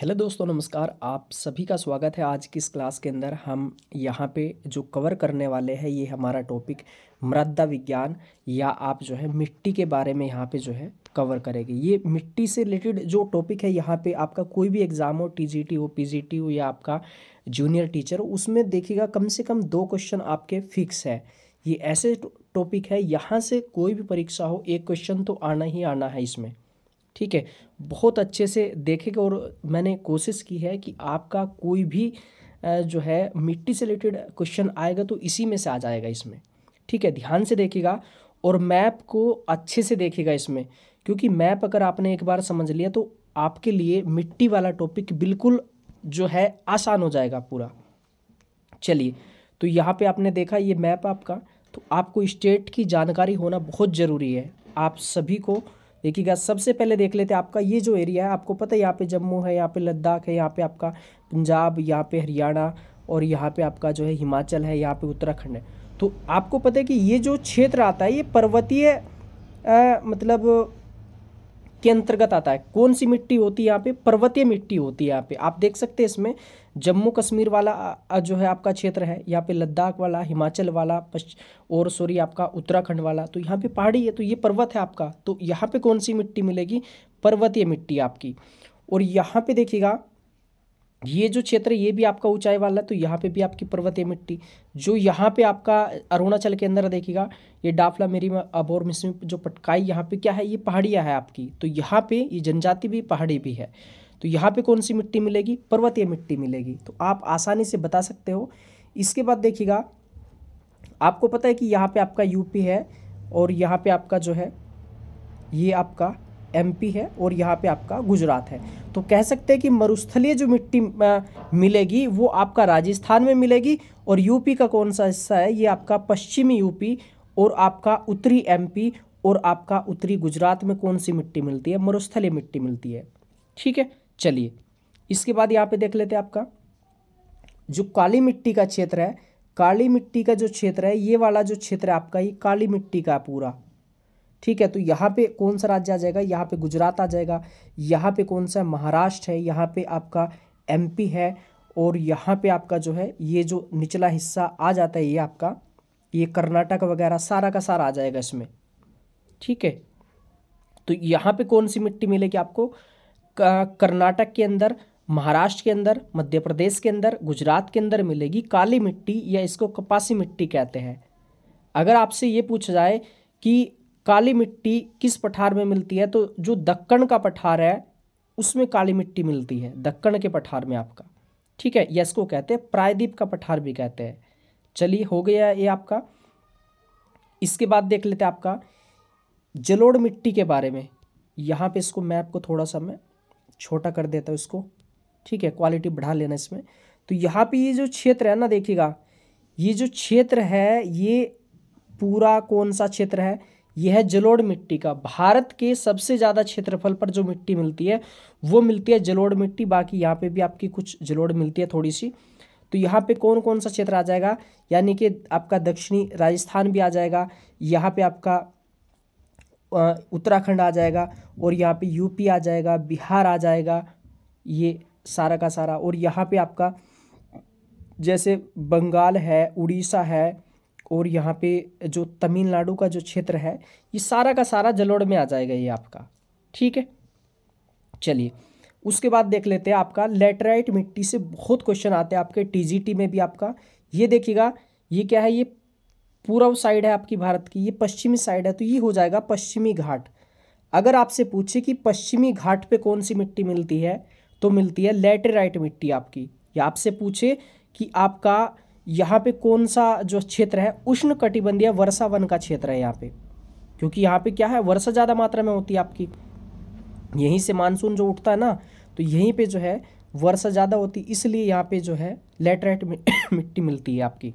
hello दोस्तों नमस्कार आप सभी का स्वागत है आज की इस क्लास के अंदर हम यहाँ पे जो कवर करने वाले हैं ये हमारा टॉपिक मृदा विज्ञान या आप जो है मिट्टी के बारे में यहाँ पे जो है कवर करेंगे ये मिट्टी से रिलेटेड जो टॉपिक है यहाँ पे आपका कोई भी एग्ज़ाम हो टीजीटी हो पीजीटी हो या आपका जूनियर टीचर हो उसमें देखिएगा कम से कम दो क्वेश्चन आपके फिक्स है ये ऐसे टॉपिक है यहाँ से कोई भी परीक्षा हो एक क्वेश्चन तो आना ही आना है इसमें ठीक है बहुत अच्छे से देखेगा और मैंने कोशिश की है कि आपका कोई भी जो है मिट्टी से रिलेटेड क्वेश्चन आएगा तो इसी में से आ जाएगा इसमें ठीक है ध्यान से देखिएगा और मैप को अच्छे से देखिएगा इसमें क्योंकि मैप अगर आपने एक बार समझ लिया तो आपके लिए मिट्टी वाला टॉपिक बिल्कुल जो है आसान हो जाएगा पूरा चलिए तो यहाँ पे आपने देखा ये मैप आपका तो आपको स्टेट की जानकारी होना बहुत ज़रूरी है आप सभी को देखिएगा सबसे पहले देख लेते हैं आपका ये जो एरिया है आपको पता है यहाँ पे जम्मू है यहाँ पे लद्दाख है यहाँ पे आपका पंजाब यहाँ पे हरियाणा और यहाँ पे आपका जो है हिमाचल है यहाँ पे उत्तराखंड है तो आपको पता है कि ये जो क्षेत्र आता है ये पर्वतीय मतलब के अंतर्गत आता है कौन सी मिट्टी होती है यहाँ पे पर्वतीय मिट्टी होती है यहाँ पे आप देख सकते हैं इसमें जम्मू कश्मीर वाला जो है आपका क्षेत्र है यहाँ पे लद्दाख वाला हिमाचल वाला पश्चिम और सॉरी आपका उत्तराखंड वाला तो यहाँ पे पहाड़ी है तो ये पर्वत है आपका तो यहाँ पे कौन सी मिट्टी मिलेगी पर्वतीय मिट्टी आपकी और यहाँ पे देखिएगा ये जो क्षेत्र ये भी आपका ऊंचाई वाला है तो यहाँ पे भी आपकी पर्वतीय मिट्टी जो यहाँ पे आपका अरुणाचल के अंदर देखिएगा ये डाफला मेरी अबोर मिसमी जो पटकाई यहाँ पे क्या है ये पहाड़ियाँ है आपकी तो यहाँ पे ये जनजाति भी पहाड़ी भी है तो यहाँ पे कौन सी मिट्टी मिलेगी पर्वतीय मिट्टी मिलेगी तो आप आसानी से बता सकते हो इसके बाद देखिएगा आपको पता है कि यहाँ पर आपका यूपी है और यहाँ पर आपका जो है ये आपका एमपी है और यहाँ पे आपका गुजरात है तो कह सकते हैं कि मरुस्थलीय जो मिट्टी मिलेगी वो आपका राजस्थान में मिलेगी और यूपी का कौन सा हिस्सा है ये आपका पश्चिमी यूपी और आपका उत्तरी एमपी और आपका उत्तरी गुजरात में कौन सी मिट्टी मिलती है मरुस्थलीय मिट्टी मिलती है ठीक है चलिए इसके बाद यहाँ पे देख लेते हैं आपका जो काली मिट्टी का क्षेत्र है काली मिट्टी का जो क्षेत्र है ये वाला जो क्षेत्र है आपका ये काली मिट्टी का पूरा ठीक है तो यहाँ पे कौन सा राज्य आ जाएगा यहाँ पे गुजरात आ जाएगा यहाँ पे कौन सा महाराष्ट्र है यहाँ पे आपका एमपी है और यहाँ पे आपका जो है ये जो निचला हिस्सा आ जाता है ये आपका ये कर्नाटक वगैरह सारा का सारा आ जाएगा इसमें ठीक है तो यहाँ पे कौन सी मिट्टी मिलेगी आपको कर्नाटक के अंदर महाराष्ट्र के अंदर मध्य प्रदेश के अंदर गुजरात के अंदर मिलेगी काली मिट्टी या इसको कपासी मिट्टी कहते हैं अगर आपसे ये पूछा जाए कि काली मिट्टी किस पठार में मिलती है तो जो दक्कन का पठार है उसमें काली मिट्टी मिलती है दक्कन के पठार में आपका ठीक है यस को कहते हैं प्रायद्वीप का पठार भी कहते हैं चलिए हो गया ये आपका इसके बाद देख लेते हैं आपका जलोड़ मिट्टी के बारे में यहाँ पे इसको मैं आपको थोड़ा सा मैं छोटा कर देता हूँ इसको ठीक है क्वालिटी बढ़ा लेना इसमें तो यहाँ पे ये जो क्षेत्र है ना देखिएगा ये जो क्षेत्र है ये पूरा कौन सा क्षेत्र है यह है जलोढ़ मिट्टी का भारत के सबसे ज़्यादा क्षेत्रफल पर जो मिट्टी मिलती है वो मिलती है जलोढ़ मिट्टी बाकी यहाँ पे भी आपकी कुछ जलोढ़ मिलती है थोड़ी सी तो यहाँ पे कौन कौन सा क्षेत्र आ जाएगा यानी कि आपका दक्षिणी राजस्थान भी आ जाएगा यहाँ पे आपका उत्तराखंड आ जाएगा और यहाँ पे यूपी आ जाएगा बिहार आ जाएगा ये सारा का सारा और यहाँ पे आपका जैसे बंगाल है उड़ीसा है और यहाँ पे जो तमिलनाडु का जो क्षेत्र है ये सारा का सारा जलोड़ में आ जाएगा ये आपका ठीक है चलिए उसके बाद देख लेते हैं आपका लेटराइट मिट्टी से बहुत क्वेश्चन आते हैं आपके टीजीटी में भी आपका ये देखिएगा ये क्या है ये पूर्व साइड है आपकी भारत की ये पश्चिमी साइड है तो ये हो जाएगा पश्चिमी घाट अगर आपसे पूछे कि पश्चिमी घाट पर कौन सी मिट्टी मिलती है तो मिलती है लेटेराइट मिट्टी आपकी या आपसे पूछे कि आपका यहाँ पे कौन सा जो क्षेत्र है उष्ण कटिबंधीय वर्षा वन का क्षेत्र है यहाँ पे क्योंकि यहाँ पे क्या है वर्षा ज़्यादा मात्रा में होती है आपकी यहीं से मानसून जो उठता है ना तो यहीं पे जो है वर्षा ज़्यादा होती इसलिए यहाँ पे जो है लेटराइट मिट्टी मिलती है आपकी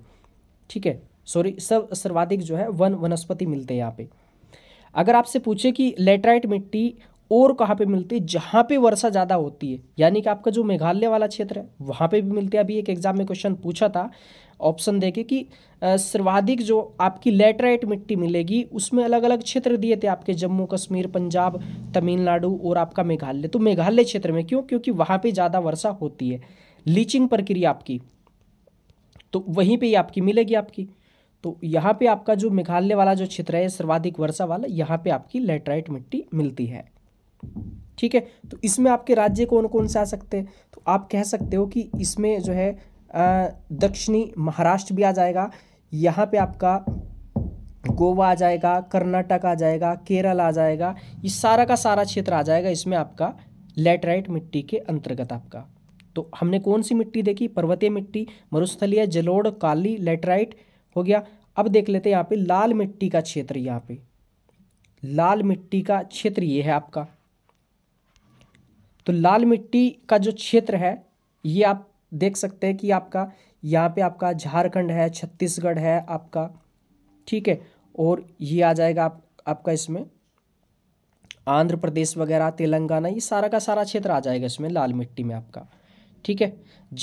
ठीक है सॉरी सब सर्वाधिक जो है वन वनस्पति मिलते हैं यहाँ पे अगर आपसे पूछे कि लेटराइट मिट्टी और कहाँ पे मिलती है जहाँ पे वर्षा ज़्यादा होती है यानी कि आपका जो मेघालय वाला क्षेत्र है वहाँ पे भी मिलती है अभी एक एग्जाम में क्वेश्चन पूछा था ऑप्शन देके कि सर्वाधिक जो आपकी लेटराइट मिट्टी मिलेगी उसमें अलग अलग क्षेत्र दिए थे आपके जम्मू कश्मीर पंजाब तमिलनाडु और आपका मेघालय तो मेघालय क्षेत्र में क्यों क्योंकि वहाँ पर ज़्यादा वर्षा होती है लीचिंग प्रक्रिया आपकी तो वहीं पर ही आपकी मिलेगी आपकी तो यहाँ पे आपका जो मेघालय वाला जो क्षेत्र है सर्वाधिक वर्षा वाला यहाँ पे आपकी लेटराइट मिट्टी मिलती है ठीक है तो इसमें आपके राज्य कौन कौन से आ सकते हैं तो आप कह सकते हो कि इसमें जो है दक्षिणी महाराष्ट्र भी आ जाएगा यहाँ पे आपका गोवा आ जाएगा कर्नाटक आ जाएगा केरल आ जाएगा ये सारा का सारा क्षेत्र आ जाएगा इसमें आपका लेटराइट मिट्टी के अंतर्गत आपका तो हमने कौन सी मिट्टी देखी पर्वतीय मिट्टी मरुस्थलीय जलोड़ काली लेटराइट हो गया अब देख लेते हैं यहाँ पे लाल मिट्टी का क्षेत्र यहाँ पे लाल मिट्टी का क्षेत्र ये है आपका तो लाल मिट्टी का जो क्षेत्र है ये आप देख सकते हैं कि आपका यहाँ पे आपका झारखंड है छत्तीसगढ़ है आपका ठीक है और ये आ जाएगा आप आपका इसमें आंध्र प्रदेश वगैरह तेलंगाना ये सारा का सारा क्षेत्र आ जाएगा इसमें लाल मिट्टी में आपका ठीक है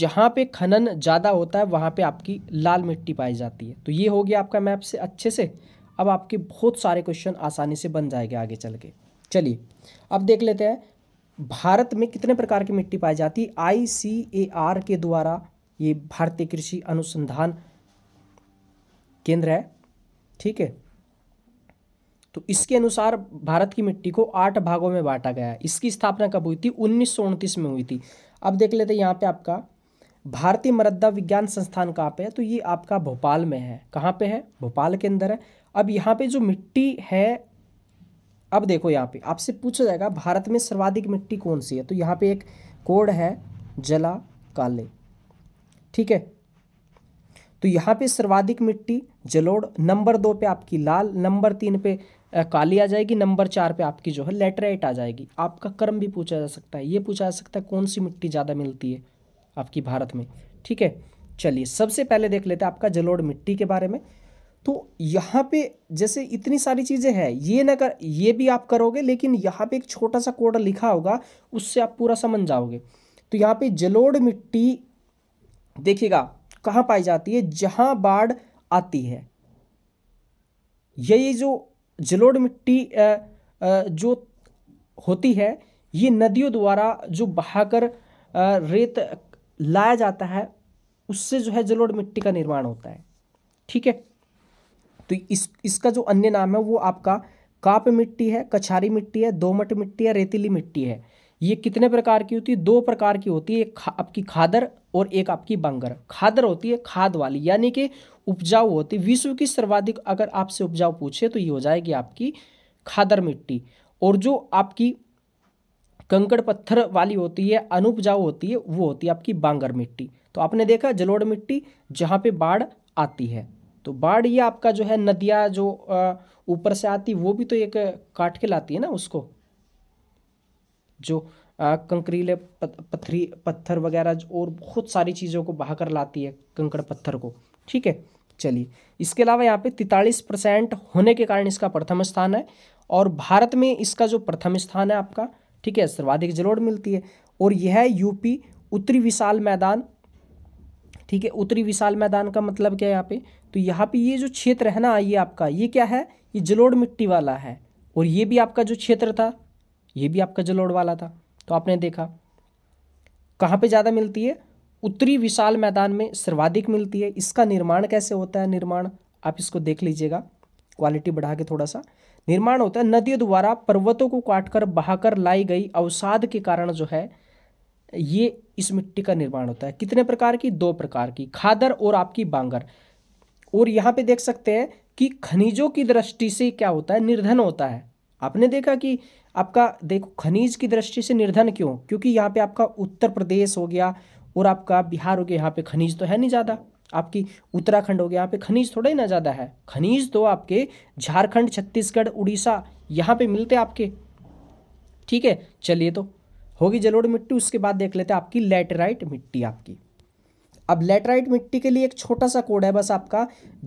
जहाँ पे खनन ज़्यादा होता है वहाँ पे आपकी लाल मिट्टी पाई जाती है तो ये हो गया आपका मैप से अच्छे से अब आपके बहुत सारे क्वेश्चन आसानी से बन जाएंगे आगे चल के चलिए अब देख लेते हैं भारत में कितने प्रकार की मिट्टी पाई जाती है आर के द्वारा ये भारतीय कृषि अनुसंधान केंद्र है ठीक है तो इसके अनुसार भारत की मिट्टी को आठ भागों में बांटा गया है इसकी स्थापना कब हुई थी उन्नीस में हुई थी अब देख लेते हैं यहाँ पे आपका भारतीय मृदा विज्ञान संस्थान कहाँ पे है तो ये आपका भोपाल में है कहाँ पे है भोपाल के अंदर है अब यहाँ पे जो मिट्टी है अब देखो यहाँ पे आपसे पूछा जाएगा भारत में सर्वाधिक मिट्टी कौन सी है तो यहाँ पे एक कोड है जला काले ठीक है तो यहाँ पे सर्वाधिक मिट्टी जलोड़ नंबर दो पे आपकी लाल नंबर तीन पे काली आ जाएगी नंबर चार पे आपकी जो है लेटराइट आ जाएगी आपका कर्म भी पूछा जा सकता है ये पूछा जा सकता है कौन सी मिट्टी ज़्यादा मिलती है आपकी भारत में ठीक है चलिए सबसे पहले देख लेते हैं आपका जलोड़ मिट्टी के बारे में तो यहाँ पे जैसे इतनी सारी चीज़ें हैं ये ना कर ये भी आप करोगे लेकिन यहाँ पे एक छोटा सा कोड लिखा होगा उससे आप पूरा समझ जाओगे तो यहाँ पे जलोड़ मिट्टी देखिएगा कहाँ पाई जाती है जहाँ बाढ़ आती है यही जो जलोड़ मिट्टी जो होती है ये नदियों द्वारा जो बहाकर रेत लाया जाता है उससे जो है जलोड़ मिट्टी का निर्माण होता है ठीक है तो इस इसका जो अन्य नाम है वो आपका काप मिट्टी है कछारी मिट्टी है दोमट मिट्टी है रेतीली मिट्टी है ये कितने प्रकार की होती है दो प्रकार की होती है एक खा, आपकी खादर और एक आपकी बंगर खादर होती है खाद वाली यानी कि उपजाऊ होती है विश्व की सर्वाधिक अगर आपसे उपजाऊ पूछे तो ये हो जाएगी आपकी खादर मिट्टी और जो आपकी कंकड़ पत्थर वाली होती है अनुपजाऊ होती है वो होती है आपकी बांगर मिट्टी तो आपने देखा जलोड़ मिट्टी जहाँ पे बाढ़ आती है तो बाढ़ ये आपका जो है नदियाँ जो ऊपर से आती वो भी तो एक काट के लाती है ना उसको जो कंकरीले पत्थरी पत्थर वगैरह और बहुत सारी चीज़ों को बहा कर लाती है कंकड़ पत्थर को ठीक है चलिए इसके अलावा यहाँ पे तैतालीस परसेंट होने के कारण इसका प्रथम स्थान है और भारत में इसका जो प्रथम स्थान है आपका ठीक है सर्वाधिक जलोड़ मिलती है और यह है यूपी उत्तरी विशाल मैदान ठीक है उत्तरी विशाल मैदान का मतलब क्या है यहाँ पे तो यहाँ पे ये जो क्षेत्र है ना ये आपका ये क्या है ये जलोड़ मिट्टी वाला है और ये भी आपका जो क्षेत्र था ये भी आपका जलोड़ वाला था तो आपने देखा कहाँ पे ज़्यादा मिलती है उत्तरी विशाल मैदान में सर्वाधिक मिलती है इसका निर्माण कैसे होता है निर्माण आप इसको देख लीजिएगा क्वालिटी बढ़ा के थोड़ा सा निर्माण होता है नदियों द्वारा पर्वतों को काटकर बहाकर लाई गई अवसाद के कारण जो है ये इस मिट्टी का निर्माण होता है कितने प्रकार की दो प्रकार की खादर और आपकी बांगर और यहाँ पे देख सकते हैं कि खनिजों की दृष्टि से क्या होता है निर्धन होता है आपने देखा कि आपका देखो खनिज की दृष्टि से निर्धन क्यों क्योंकि यहाँ पे आपका उत्तर प्रदेश हो गया और आपका बिहार हो गया यहाँ पे खनिज तो है नहीं ज़्यादा आपकी उत्तराखंड हो गया यहाँ पे खनिज थोड़ा ही ना ज़्यादा है खनिज तो आपके झारखंड छत्तीसगढ़ उड़ीसा यहाँ पे मिलते आपके ठीक है चलिए तो होगी जलोढ़ मिट्टी उसके बाद देख लेते हैं आपकी लेटराइट मिट्टी आपकी अब लेटराइट मिट्टी के लिए एक छोटा सा कोड है बस आपका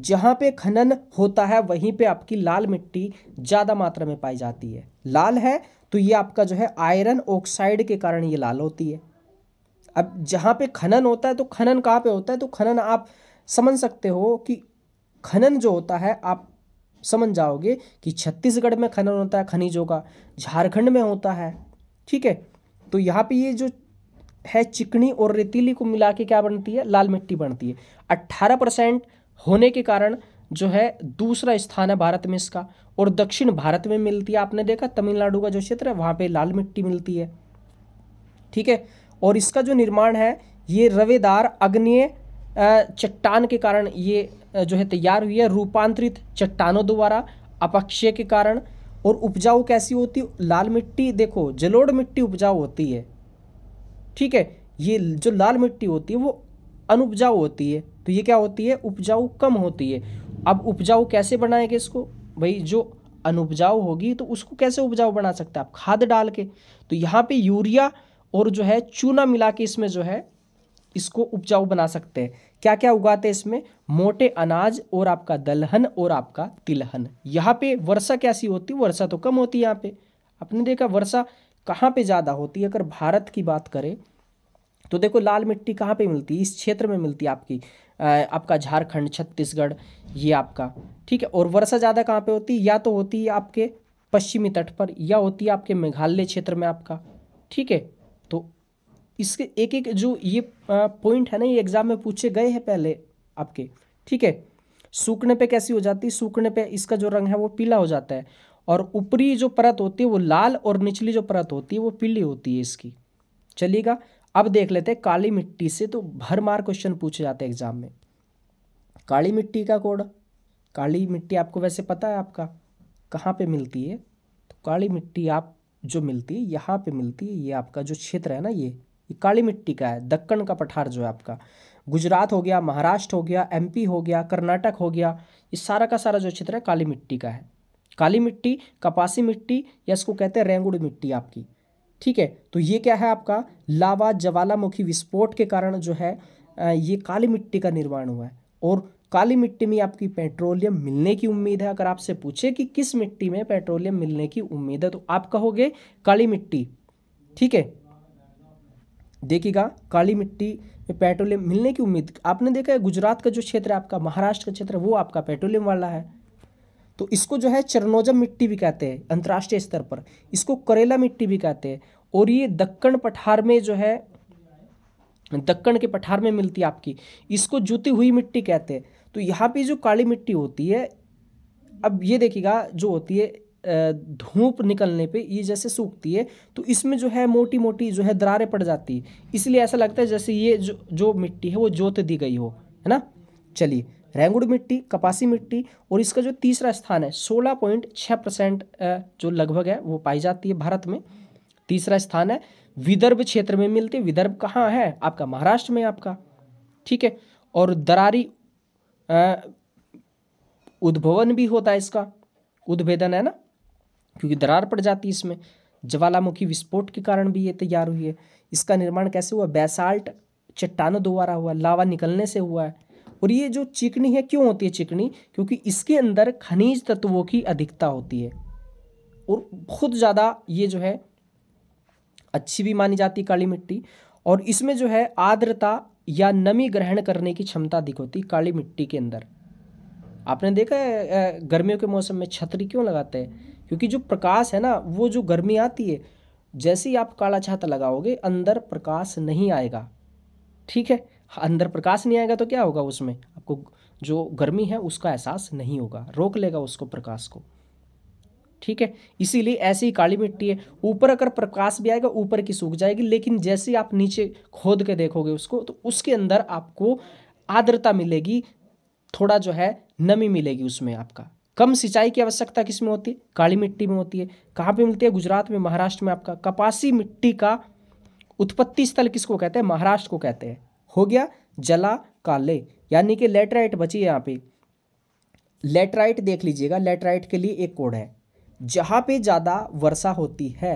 जहाँ पे खनन होता है वहीं पे आपकी लाल मिट्टी ज़्यादा मात्रा में पाई जाती है लाल है तो ये आपका जो है आयरन ऑक्साइड के कारण ये लाल होती है अब जहाँ पे खनन होता है तो खनन कहाँ पे होता है तो खनन आप समझ सकते हो कि खनन जो होता है आप समझ जाओगे कि छत्तीसगढ़ में खनन होता है खनिजों का झारखंड में होता है ठीक है तो यहाँ पे ये जो है चिकनी और रेतीली को मिला के क्या बनती है लाल मिट्टी बनती है अट्ठारह परसेंट होने के कारण जो है दूसरा स्थान है भारत में इसका और दक्षिण भारत में मिलती है आपने देखा तमिलनाडु का जो क्षेत्र है वहाँ पे लाल मिट्टी मिलती है ठीक है और इसका जो निर्माण है ये रवेदार अग्नि चट्टान के कारण ये जो है तैयार हुई है रूपांतरित चट्टानों द्वारा अपक्षय के कारण और उपजाऊ कैसी होती लाल मिट्टी देखो जलोड़ मिट्टी उपजाऊ होती है ठीक है ये जो लाल मिट्टी होती है वो अनुपजाऊ होती है तो ये क्या होती है उपजाऊ कम होती है अब उपजाऊ कैसे बनाएंगे इसको भाई जो अनुपजाऊ होगी तो उसको कैसे उपजाऊ बना सकते हैं आप खाद डाल के तो यहाँ पे यूरिया और जो है चूना मिला के इसमें जो है इसको उपजाऊ बना सकते हैं क्या क्या उगाते हैं इसमें मोटे अनाज और आपका दलहन और आपका तिलहन यहाँ पे वर्षा कैसी होती है वर्षा तो कम होती है यहाँ पे आपने देखा वर्षा कहाँ पे ज़्यादा होती है अगर भारत की बात करें तो देखो लाल मिट्टी कहाँ पे मिलती है इस क्षेत्र में मिलती है आपकी आपका झारखंड छत्तीसगढ़ ये आपका ठीक है और वर्षा ज़्यादा कहाँ पे होती है या तो होती है आपके पश्चिमी तट पर या होती है आपके मेघालय क्षेत्र में आपका ठीक है इसके एक एक जो ये पॉइंट है ना ये एग्जाम में पूछे गए हैं पहले आपके ठीक है सूखने पे कैसी हो जाती है सूखने पे इसका जो रंग है वो पीला हो जाता है और ऊपरी जो परत होती है वो लाल और निचली जो परत होती है वो पीली होती है इसकी चलिएगा अब देख लेते हैं काली मिट्टी से तो भर मार क्वेश्चन पूछे जाते हैं एग्जाम में काली मिट्टी का कोड काली मिट्टी आपको वैसे पता है आपका कहाँ पे मिलती है तो काली मिट्टी आप जो मिलती है यहाँ पे मिलती है ये आपका जो क्षेत्र है ना ये ये काली मिट्टी का है दक्कन का पठार जो है आपका गुजरात हो गया महाराष्ट्र हो गया एमपी हो गया कर्नाटक हो गया ये सारा का सारा जो क्षेत्र है काली मिट्टी का है काली मिट्टी कपासी मिट्टी या इसको कहते हैं रेंगुड़ मिट्टी आपकी ठीक है तो ये क्या है आपका लावा ज्वालामुखी विस्फोट के कारण जो है ये काली मिट्टी का निर्माण हुआ है और काली मिट्टी में आपकी पेट्रोलियम मिलने की उम्मीद है अगर आपसे पूछे कि किस मिट्टी में पेट्रोलियम मिलने की उम्मीद है तो आप कहोगे काली मिट्टी ठीक है देखिएगा काली मिट्टी में पेट्रोलियम मिलने की उम्मीद आपने देखा है गुजरात का जो क्षेत्र है आपका महाराष्ट्र का क्षेत्र है वो आपका पेट्रोलियम वाला है तो इसको जो है चरनोजम मिट्टी भी कहते हैं अंतर्राष्ट्रीय स्तर पर इसको करेला मिट्टी भी कहते हैं और ये दक्कन पठार में जो है दक्कन के पठार में मिलती है आपकी इसको जुती हुई मिट्टी कहते हैं तो यहाँ पे जो काली मिट्टी होती है अब ये देखिएगा जो होती है धूप निकलने पे ये जैसे सूखती है तो इसमें जो है मोटी मोटी जो है दरारें पड़ जाती है इसलिए ऐसा लगता है जैसे ये जो जो मिट्टी है वो जोत दी गई हो है ना चलिए रेंगुड़ मिट्टी कपासी मिट्टी और इसका जो तीसरा स्थान है सोलह पॉइंट छः परसेंट जो लगभग है वो पाई जाती है भारत में तीसरा स्थान है विदर्भ क्षेत्र में मिलती है विदर्भ कहाँ है आपका महाराष्ट्र में आपका ठीक है और दरारी उद्भवन भी होता है इसका उद्भेदन है ना क्योंकि दरार पड़ जाती है इसमें ज्वालामुखी विस्फोट के कारण भी ये तैयार हुई है इसका निर्माण कैसे हुआ बेसाल्ट चट्टानों द्वारा हुआ लावा निकलने से हुआ है और ये जो चिकनी है क्यों होती है चिकनी क्योंकि इसके अंदर खनिज तत्वों की अधिकता होती है और बहुत ज़्यादा ये जो है अच्छी भी मानी जाती काली मिट्टी और इसमें जो है आर्द्रता या नमी ग्रहण करने की क्षमता अधिक होती काली मिट्टी के अंदर आपने देखा है गर्मियों के मौसम में छतरी क्यों लगाते हैं क्योंकि जो प्रकाश है ना वो जो गर्मी आती है जैसे ही आप काला छाता लगाओगे अंदर प्रकाश नहीं आएगा ठीक है अंदर प्रकाश नहीं आएगा तो क्या होगा उसमें आपको जो गर्मी है उसका एहसास नहीं होगा रोक लेगा उसको प्रकाश को ठीक है इसीलिए ऐसी ही काली मिट्टी है ऊपर अगर प्रकाश भी आएगा ऊपर की सूख जाएगी लेकिन जैसे आप नीचे खोद के देखोगे उसको तो उसके अंदर आपको आर्द्रता मिलेगी थोड़ा जो है नमी मिलेगी उसमें आपका कम सिंचाई की आवश्यकता किस में होती है काली मिट्टी में होती है कहाँ पे मिलती है गुजरात में महाराष्ट्र में आपका कपासी मिट्टी का उत्पत्ति स्थल किसको कहते हैं महाराष्ट्र को कहते हैं हो गया जला काले यानी कि लेटराइट बची है यहाँ पे लेटराइट देख लीजिएगा लेटराइट के लिए एक कोड है जहाँ पे ज़्यादा वर्षा होती है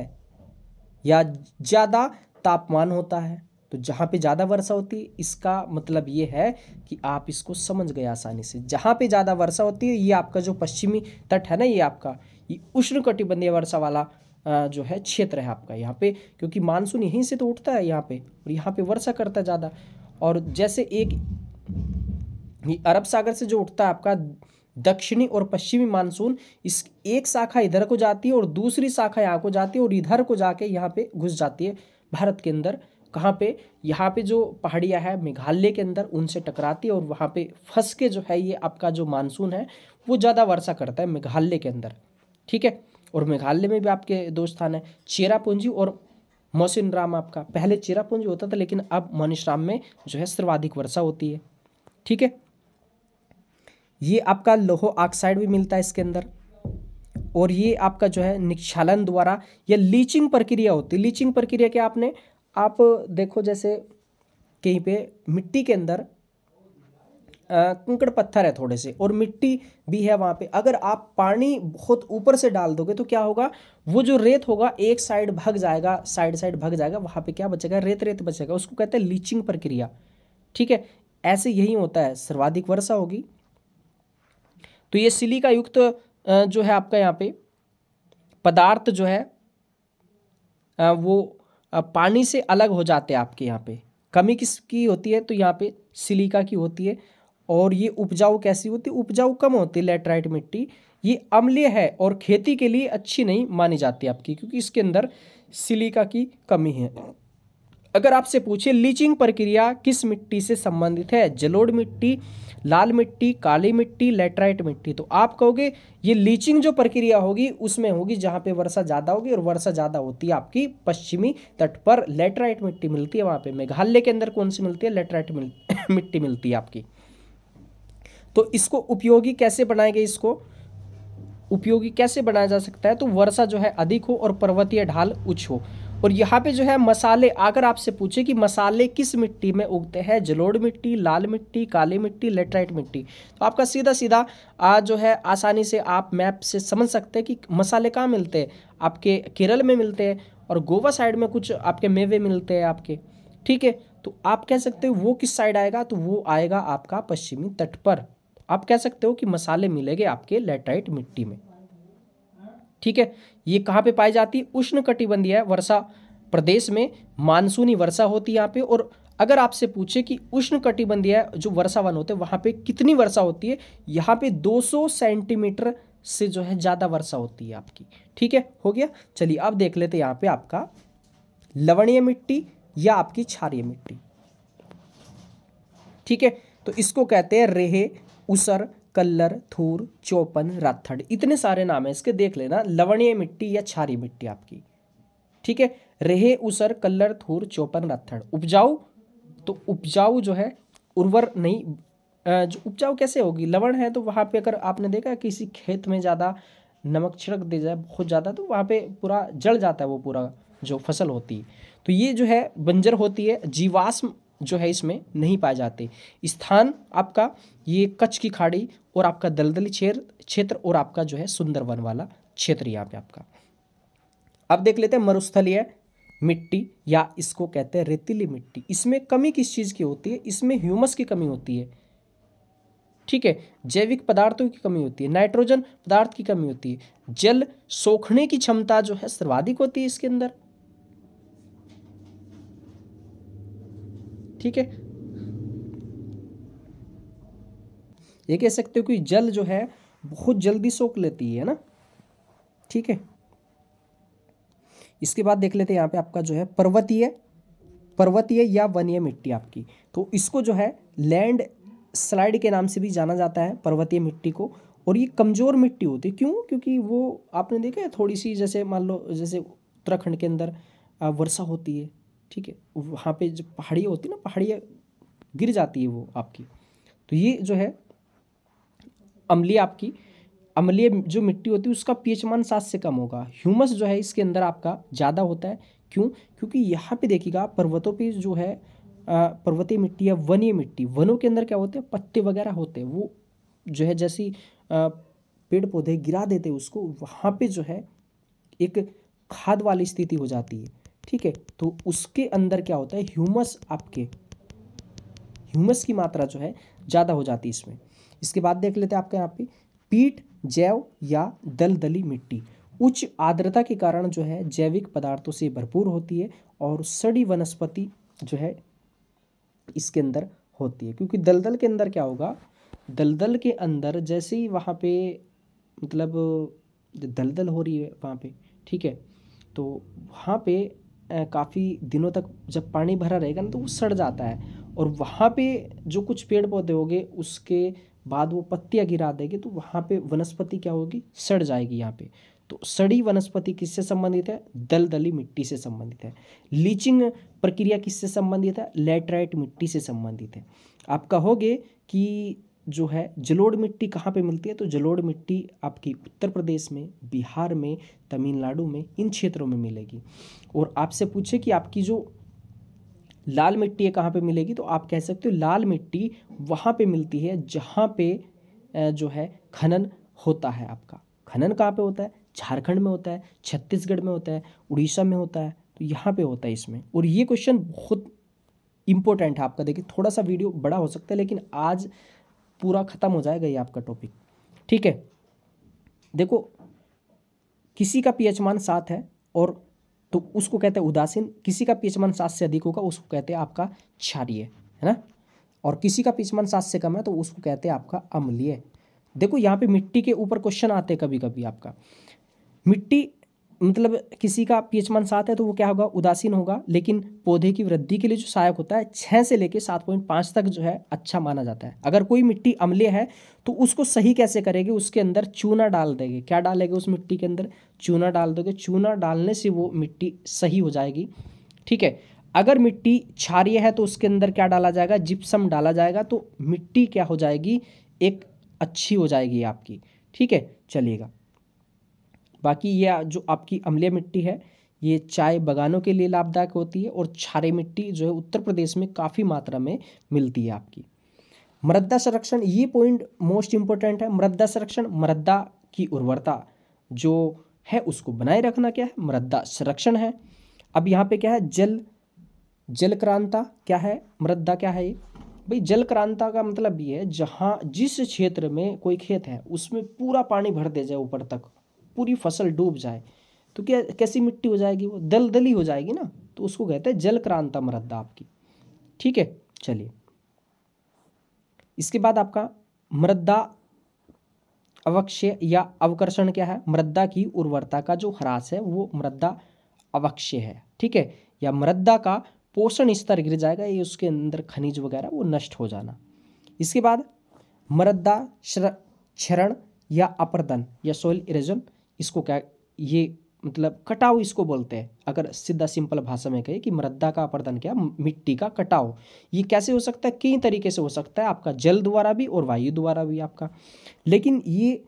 या ज़्यादा तापमान होता है तो जहाँ पे ज़्यादा वर्षा होती है इसका मतलब ये है कि आप इसको समझ गए आसानी से जहाँ पे ज़्यादा वर्षा होती है ये आपका जो पश्चिमी तट है ना ये आपका ये कटिबंधीय वर्षा वाला जो है क्षेत्र है आपका यहाँ पे क्योंकि मानसून यहीं से तो उठता है यहाँ पे और यहाँ पे वर्षा करता है ज़्यादा और जैसे एक ये अरब सागर से जो उठता है आपका दक्षिणी और पश्चिमी मानसून इस एक शाखा इधर को जाती है और दूसरी शाखा यहाँ को जाती है और इधर को जाके यहाँ पे घुस जाती है भारत के अंदर कहाँ पे यहाँ पे जो पहाड़ियाँ है मेघालय के अंदर उनसे टकराती है और वहाँ पे फंस के जो है ये आपका जो मानसून है वो ज़्यादा वर्षा करता है मेघालय के अंदर ठीक है और मेघालय में भी आपके दो स्थान है चेरापूंजी और मौसिनराम आपका पहले चेरापूंजी होता था लेकिन अब मनीषराम में जो है सर्वाधिक वर्षा होती है ठीक है ये आपका लोहो ऑक्साइड भी मिलता है इसके अंदर और ये आपका जो है निक्षालन द्वारा या लीचिंग प्रक्रिया होती है लीचिंग प्रक्रिया क्या आपने आप देखो जैसे कहीं पे मिट्टी के अंदर कंकड़ पत्थर है थोड़े से और मिट्टी भी है वहाँ पे अगर आप पानी बहुत ऊपर से डाल दोगे तो क्या होगा वो जो रेत होगा एक साइड भग जाएगा साइड साइड भग जाएगा वहाँ पे क्या बचेगा रेत रेत बचेगा उसको कहते हैं लीचिंग प्रक्रिया ठीक है ऐसे यही होता है सर्वाधिक वर्षा होगी तो ये सिली का युक्त जो है आपका यहाँ पे पदार्थ जो है वो पानी से अलग हो जाते हैं आपके यहाँ पे कमी किसकी होती है तो यहाँ पे सिलिका की होती है और ये उपजाऊ कैसी होती है उपजाऊ कम होती है लेटराइट मिट्टी ये अम्लीय है और खेती के लिए अच्छी नहीं मानी जाती आपकी क्योंकि इसके अंदर सिलिका की कमी है अगर आपसे पूछे लीचिंग प्रक्रिया किस मिट्टी से संबंधित है जलोड़ मिट्टी लाल मिट्टी काली मिट्टी लेटराइट मिट्टी तो आप कहोगे ये लीचिंग जो प्रक्रिया होगी उसमें होगी जहाँ पे वर्षा ज़्यादा होगी और वर्षा ज़्यादा होती है आपकी पश्चिमी तट पर लेटराइट मिट्टी मिलती है वहाँ पे मेघालय के अंदर कौन सी मिलती है लेटराइट मिल, मिट्टी मिलती है आपकी तो इसको उपयोगी कैसे बनाएंगे इसको उपयोगी कैसे बनाया जा सकता है तो वर्षा जो है अधिक हो और पर्वतीय ढाल उच्च हो और यहाँ पे जो है मसाले अगर आपसे पूछे कि मसाले किस मिट्टी में उगते हैं जलोड़ मिट्टी लाल मिट्टी काली मिट्टी लेटराइट मिट्टी तो आपका सीधा सीधा आ जो है आसानी से आप मैप से समझ सकते हैं कि मसाले कहाँ मिलते हैं आपके केरल में मिलते हैं और गोवा साइड में कुछ आपके मेवे मिलते हैं आपके ठीक है तो आप कह सकते हो वो किस साइड आएगा तो वो आएगा आपका पश्चिमी तट पर आप कह सकते हो कि मसाले मिलेंगे आपके लेटराइट मिट्टी में ठीक है ये कहाँ पे पाई जाती है उष्ण कटिबंधीय वर्षा प्रदेश में मानसूनी वर्षा होती है यहाँ पे और अगर आपसे पूछे कि उष्ण कटिबंधीय जो वर्षा वन होते हैं वहाँ पे कितनी वर्षा होती है यहाँ पे 200 सेंटीमीटर से जो है ज़्यादा वर्षा होती है आपकी ठीक है हो गया चलिए अब देख लेते यहाँ पर आपका लवणीय मिट्टी या आपकी क्षारिय मिट्टी ठीक है तो इसको कहते हैं रेहे उसर कल्लर थूर चौपन राथड़ इतने सारे नाम है इसके देख लेना लवणीय मिट्टी या छारी मिट्टी आपकी ठीक है रेहे उसर कल्लर थूर चौपन राथड़ उपजाऊ तो उपजाऊ जो है उर्वर नहीं जो उपजाऊ कैसे होगी लवण है तो वहाँ पे अगर आपने देखा किसी खेत में ज़्यादा नमक छिड़क दे जाए बहुत ज़्यादा तो वहाँ पे पूरा जल जाता है वो पूरा जो फसल होती है तो ये जो है बंजर होती है जीवाश्म जो है इसमें नहीं पाए जाते स्थान आपका ये कच्छ की खाड़ी और आपका दलदली क्षेत्र और आपका जो है सुंदरवन वाला क्षेत्र यहाँ पे आपका अब देख लेते हैं मरुस्थलीय मिट्टी या इसको कहते हैं रेतीली मिट्टी इसमें कमी किस चीज़ की होती है इसमें ह्यूमस की कमी होती है ठीक है जैविक पदार्थों की कमी होती है नाइट्रोजन पदार्थ की कमी होती है जल सोखने की क्षमता जो है सर्वाधिक होती है इसके अंदर ठीक है ये कह सकते हो कि जल जो है बहुत जल्दी सोख लेती है ना ठीक है इसके बाद देख लेते हैं यहाँ पे आपका जो है पर्वतीय पर्वतीय या वनीय मिट्टी आपकी तो इसको जो है लैंड स्लाइड के नाम से भी जाना जाता है पर्वतीय मिट्टी को और ये कमज़ोर मिट्टी होती है क्यों क्योंकि वो आपने देखा है थोड़ी सी जैसे मान लो जैसे उत्तराखंड के अंदर वर्षा होती है ठीक है वहाँ पे जो पहाड़ियाँ होती है ना पहाड़ियाँ गिर जाती है वो आपकी तो ये जो है अम्लीय आपकी अम्लीय जो मिट्टी होती है उसका पीएच मान सात से कम होगा ह्यूमस जो है इसके अंदर आपका ज़्यादा होता है क्यों क्योंकि यहाँ पे देखिएगा पर्वतों पे जो है पर्वतीय मिट्टी या वनीय मिट्टी वनों के अंदर क्या होते हैं पत्ते वगैरह होते हैं वो जो है जैसी पेड़ पौधे गिरा देते उसको वहाँ पे जो है एक खाद वाली स्थिति हो जाती है ठीक है तो उसके अंदर क्या होता है ह्यूमस आपके ह्यूमस की मात्रा जो है ज़्यादा हो जाती है इसमें इसके बाद देख लेते हैं आपके यहाँ पे पीट जैव या दलदली मिट्टी उच्च आर्द्रता के कारण जो है जैविक पदार्थों से भरपूर होती है और सड़ी वनस्पति जो है इसके अंदर होती है क्योंकि दलदल के अंदर क्या होगा दलदल के अंदर जैसे ही वहाँ पे मतलब दलदल हो रही है वहाँ पे ठीक है तो वहाँ पे काफ़ी दिनों तक जब पानी भरा रहेगा ना तो वो सड़ जाता है और वहाँ पे जो कुछ पेड़ पौधे होंगे उसके बाद वो पत्तियाँ गिरा देंगे तो वहाँ पे वनस्पति क्या होगी सड़ जाएगी यहाँ पे तो सड़ी वनस्पति किससे संबंधित है दलदली मिट्टी से संबंधित है लीचिंग प्रक्रिया किससे संबंधित है लेटराइट मिट्टी से संबंधित है आप कहोगे कि जो है जलोढ़ मिट्टी कहाँ पे मिलती है तो जलोढ़ मिट्टी आपकी उत्तर प्रदेश में बिहार में तमिलनाडु में इन क्षेत्रों में मिलेगी और आपसे पूछे कि आपकी जो लाल मिट्टी है कहाँ पे मिलेगी तो आप कह सकते हो लाल मिट्टी वहाँ पे मिलती है जहाँ पे जो है खनन होता है आपका खनन कहाँ पे होता है झारखंड में होता है छत्तीसगढ़ में होता है उड़ीसा में होता है तो यहाँ पे होता है इसमें और ये क्वेश्चन बहुत इंपॉर्टेंट है आपका देखिए थोड़ा सा वीडियो बड़ा हो सकता है लेकिन आज पूरा ख़त्म हो जाएगा ये आपका टॉपिक ठीक है देखो किसी का पीएच मान सात है और तो उसको कहते हैं उदासीन किसी का पीएच मान सात से अधिक होगा उसको कहते हैं आपका क्षारिय है ना और किसी का पीएच मान सात से कम है तो उसको कहते हैं आपका अम्लीय देखो यहाँ पे मिट्टी के ऊपर क्वेश्चन आते हैं कभी कभी आपका मिट्टी मतलब किसी का पीएच मान सात है तो वो क्या होगा उदासीन होगा लेकिन पौधे की वृद्धि के लिए जो सहायक होता है छः से लेकर सात पॉइंट पाँच तक जो है अच्छा माना जाता है अगर कोई मिट्टी अम्लीय है तो उसको सही कैसे करेंगे उसके अंदर चूना डाल देंगे क्या डालेंगे उस मिट्टी के अंदर चूना डाल दोगे चूना डालने से वो मिट्टी सही हो जाएगी ठीक है अगर मिट्टी क्षारिय है तो उसके अंदर क्या डाला जाएगा जिप्सम डाला जाएगा तो मिट्टी क्या हो जाएगी एक अच्छी हो जाएगी आपकी ठीक है चलिएगा बाकी यह जो आपकी अम्लीय मिट्टी है ये चाय बगानों के लिए लाभदायक होती है और छारे मिट्टी जो है उत्तर प्रदेश में काफ़ी मात्रा में मिलती है आपकी मृदा संरक्षण ये पॉइंट मोस्ट इम्पोर्टेंट है मृदा संरक्षण मृदा की उर्वरता जो है उसको बनाए रखना क्या है मृदा संरक्षण है अब यहाँ पे क्या है जल जल क्रांता क्या है मृदा क्या है ये भाई जल क्रांता का मतलब ये है जहाँ जिस क्षेत्र में कोई खेत है उसमें पूरा पानी भर दे जाए ऊपर तक पूरी फसल डूब जाए तो क्या कैसी मिट्टी हो जाएगी वो दलदली हो जाएगी ना तो उसको कहते हैं जल क्रांता मृदा आपकी ठीक है चलिए इसके बाद आपका मृदा अवक्षय या अवकर्षण क्या है मृदा की उर्वरता का जो ह्रास है वो मृदा अवक्षय है ठीक है या मृदा का पोषण स्तर गिर जाएगा ये उसके अंदर खनिज वगैरह वो नष्ट हो जाना इसके बाद मृदा क्षरण या अपर्दन या सोइल इरेजन इसको क्या ये मतलब कटाव इसको बोलते हैं अगर सीधा सिंपल भाषा में कहे कि मृदा का अपर्दन क्या मिट्टी का कटाव ये कैसे हो सकता है कई तरीके से हो सकता है आपका जल द्वारा भी और वायु द्वारा भी आपका लेकिन ये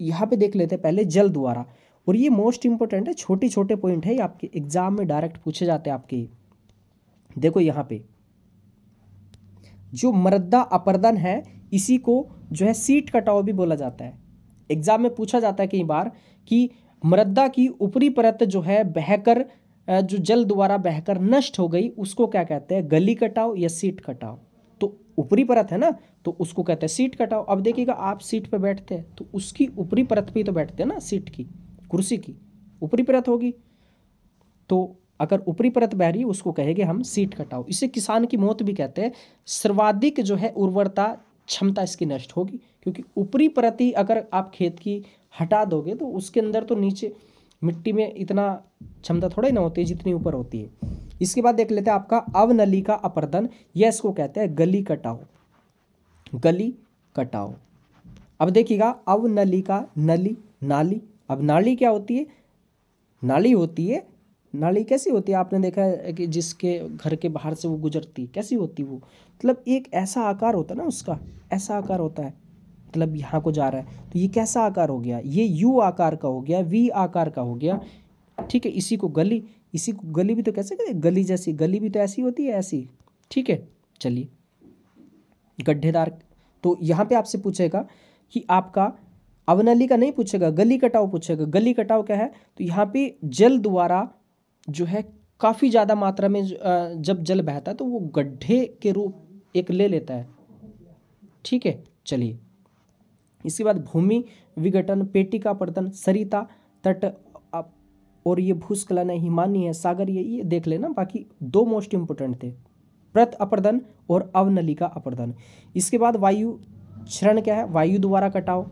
यहाँ पे देख लेते हैं पहले जल द्वारा और ये मोस्ट इंपॉर्टेंट है छोटे छोटे पॉइंट है आपके एग्जाम में डायरेक्ट पूछे जाते हैं आपके देखो यहाँ पे जो मृदा अपर्दन है इसी को जो है सीट कटाव भी बोला जाता है एग्ज़ाम में पूछा जाता है कई बार कि मृदा की ऊपरी परत जो है बहकर जो जल द्वारा बहकर नष्ट हो गई उसको क्या कहते हैं गली कटाओ या सीट कटाओ तो ऊपरी परत है ना तो उसको कहते हैं सीट कटाओ अब देखिएगा आप सीट पर बैठते हैं तो उसकी ऊपरी परत पर तो बैठते हैं ना सीट की कुर्सी की ऊपरी परत होगी तो अगर ऊपरी परत बह रही उसको कहेंगे हम सीट कटाओ इसे किसान की मौत भी कहते हैं सर्वाधिक जो है उर्वरता क्षमता इसकी नष्ट होगी क्योंकि ऊपरी प्रति अगर आप खेत की हटा दोगे तो उसके अंदर तो नीचे मिट्टी में इतना क्षमता थोड़ी ना होती है जितनी ऊपर होती है इसके बाद देख लेते हैं आपका अवनली का अपर्दन यह इसको कहते हैं गली कटाओ गली कटाओ अब देखिएगा अवनली का नली नाली अब नाली क्या होती है नाली होती है नाली कैसी होती है आपने देखा है कि जिसके घर के बाहर से वो गुजरती कैसी होती वो मतलब एक ऐसा आकार होता है ना उसका ऐसा आकार होता है मतलब यहाँ को जा रहा है तो ये कैसा आकार हो गया ये यू आकार का हो गया वी आकार का हो गया ठीक है इसी को गली इसी को गली भी तो कैसे कहते गली जैसी गली भी तो ऐसी होती है ऐसी ठीक है चलिए गड्ढेदार तो यहाँ पे आपसे पूछेगा कि आपका अवनली का नहीं पूछेगा गली कटाव पूछेगा गली कटाव क्या है तो यहाँ पे जल द्वारा जो है काफ़ी ज़्यादा मात्रा में जब जल बहता है तो वो गड्ढे के रूप एक ले लेता है ठीक है चलिए इसके बाद भूमि विघटन पेटी का पर्तन सरिता तट और ये भूस्खलन है हिमानी है सागर ये ये देख लेना बाकी दो मोस्ट इम्पोर्टेंट थे प्रत अपर्दन और अवनलिका अपर्दन इसके बाद वायु क्षरण क्या है वायु द्वारा कटाव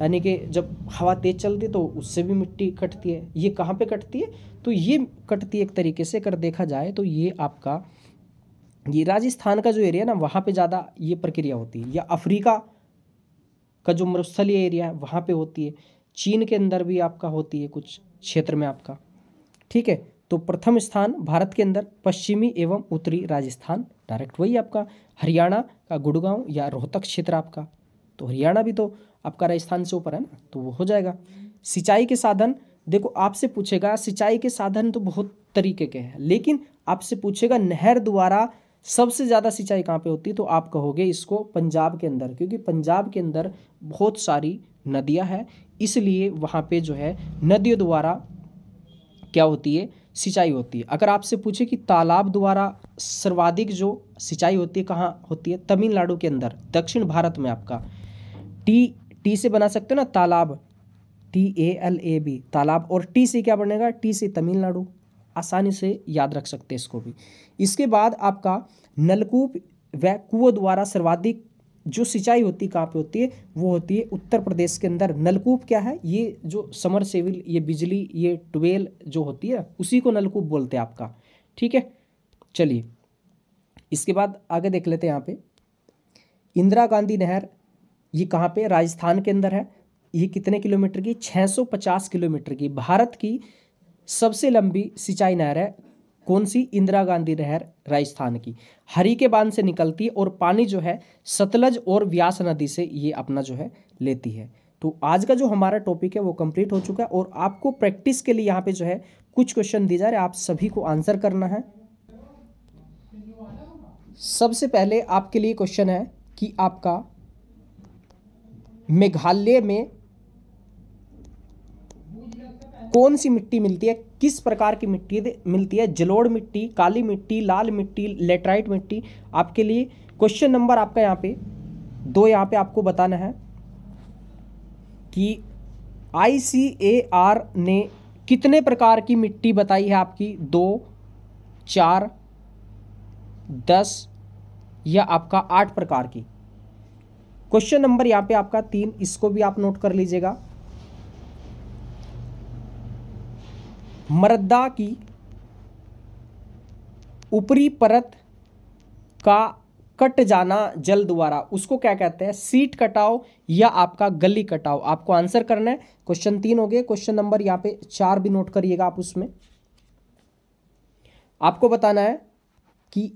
यानी कि जब हवा तेज़ चलती तो उससे भी मिट्टी कटती है ये कहाँ पे कटती है तो ये कटती है एक तरीके से अगर देखा जाए तो ये आपका ये राजस्थान का जो एरिया ना वहाँ पे ज़्यादा ये प्रक्रिया होती है या अफ्रीका का जो मरुस्थलीय एरिया है वहाँ पे होती है चीन के अंदर भी आपका होती है कुछ क्षेत्र में आपका ठीक है तो प्रथम स्थान भारत के अंदर पश्चिमी एवं उत्तरी राजस्थान डायरेक्ट वही आपका हरियाणा का गुड़गांव या रोहतक क्षेत्र आपका तो हरियाणा भी तो आपका राजस्थान से ऊपर है ना तो वो हो जाएगा सिंचाई के साधन देखो आपसे पूछेगा सिंचाई के साधन तो बहुत तरीके के हैं लेकिन आपसे पूछेगा नहर द्वारा सबसे ज़्यादा सिंचाई कहाँ पे होती है तो आप कहोगे इसको पंजाब के अंदर क्योंकि पंजाब के अंदर बहुत सारी नदियाँ हैं इसलिए वहाँ पे जो है नदियों द्वारा क्या होती है सिंचाई होती है अगर आपसे पूछे कि तालाब द्वारा सर्वाधिक जो सिंचाई होती है कहाँ होती है तमिलनाडु के अंदर दक्षिण भारत में आपका टी टी से बना सकते हो ना तालाब T A L A B तालाब और टी से क्या बनेगा टी से तमिलनाडु आसानी से याद रख सकते हैं इसको भी इसके बाद आपका नलकूप व कुओं द्वारा सर्वाधिक जो सिंचाई होती है कहाँ पे होती है वो होती है उत्तर प्रदेश के अंदर नलकूप क्या है ये जो समर सेविल ये बिजली ये ट्वेल जो होती है उसी को नलकूप बोलते हैं आपका ठीक है चलिए इसके बाद आगे देख लेते हैं यहाँ पे इंदिरा गांधी नहर ये कहाँ पे राजस्थान के अंदर है ये कितने किलोमीटर की 650 किलोमीटर की भारत की सबसे लंबी सिंचाई नहर है कौन सी इंदिरा गांधी नहर राजस्थान की हरी के बांध से निकलती है और पानी जो है सतलज और व्यास नदी से ये अपना जो है लेती है तो आज का जो हमारा टॉपिक है वो कंप्लीट हो चुका है और आपको प्रैक्टिस के लिए यहाँ पे जो है कुछ क्वेश्चन दिए जा रहे हैं आप सभी को आंसर करना है सबसे पहले आपके लिए क्वेश्चन है कि आपका मेघालय में कौन सी मिट्टी मिलती है किस प्रकार की मिट्टी मिलती है जलोड़ मिट्टी काली मिट्टी लाल मिट्टी लेटराइट मिट्टी आपके लिए क्वेश्चन नंबर आपका यहाँ पे दो यहाँ पे आपको बताना है कि आई ने कितने प्रकार की मिट्टी बताई है आपकी दो चार दस या आपका आठ प्रकार की क्वेश्चन नंबर यहां पे आपका तीन इसको भी आप नोट कर लीजिएगा मरदा की ऊपरी परत का कट जाना जल द्वारा उसको क्या कहते हैं सीट कटाओ या आपका गली कटाओ आपको आंसर करना है क्वेश्चन तीन हो गए क्वेश्चन नंबर यहां पे चार भी नोट करिएगा आप उसमें आपको बताना है कि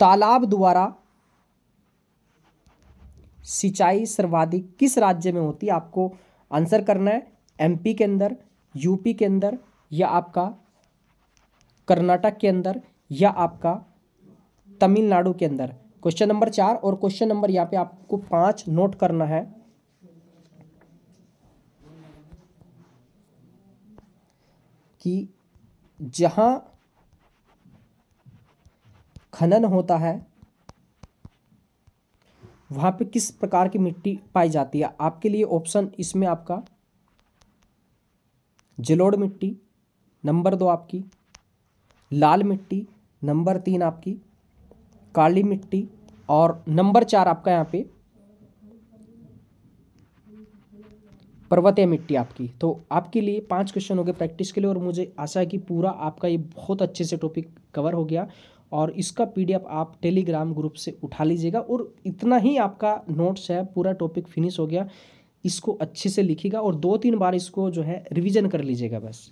तालाब द्वारा सिंचाई सर्वाधिक किस राज्य में होती है आपको आंसर करना है एमपी के अंदर यूपी के अंदर या आपका कर्नाटक के अंदर या आपका तमिलनाडु के अंदर क्वेश्चन नंबर चार और क्वेश्चन नंबर यहाँ पे आपको पाँच नोट करना है कि जहाँ खनन होता है वहाँ पे किस प्रकार की मिट्टी पाई जाती है आपके लिए ऑप्शन इसमें आपका जलोड़ मिट्टी नंबर दो आपकी लाल मिट्टी नंबर तीन आपकी काली मिट्टी और नंबर चार आपका यहाँ पे पर्वतीय मिट्टी आपकी तो आपके लिए पांच क्वेश्चन हो गए प्रैक्टिस के लिए और मुझे आशा है कि पूरा आपका ये बहुत अच्छे से टॉपिक कवर हो गया और इसका पीडीएफ आप टेलीग्राम ग्रुप से उठा लीजिएगा और इतना ही आपका नोट्स है पूरा टॉपिक फिनिश हो गया इसको अच्छे से लिखिएगा और दो तीन बार इसको जो है रिवीजन कर लीजिएगा बस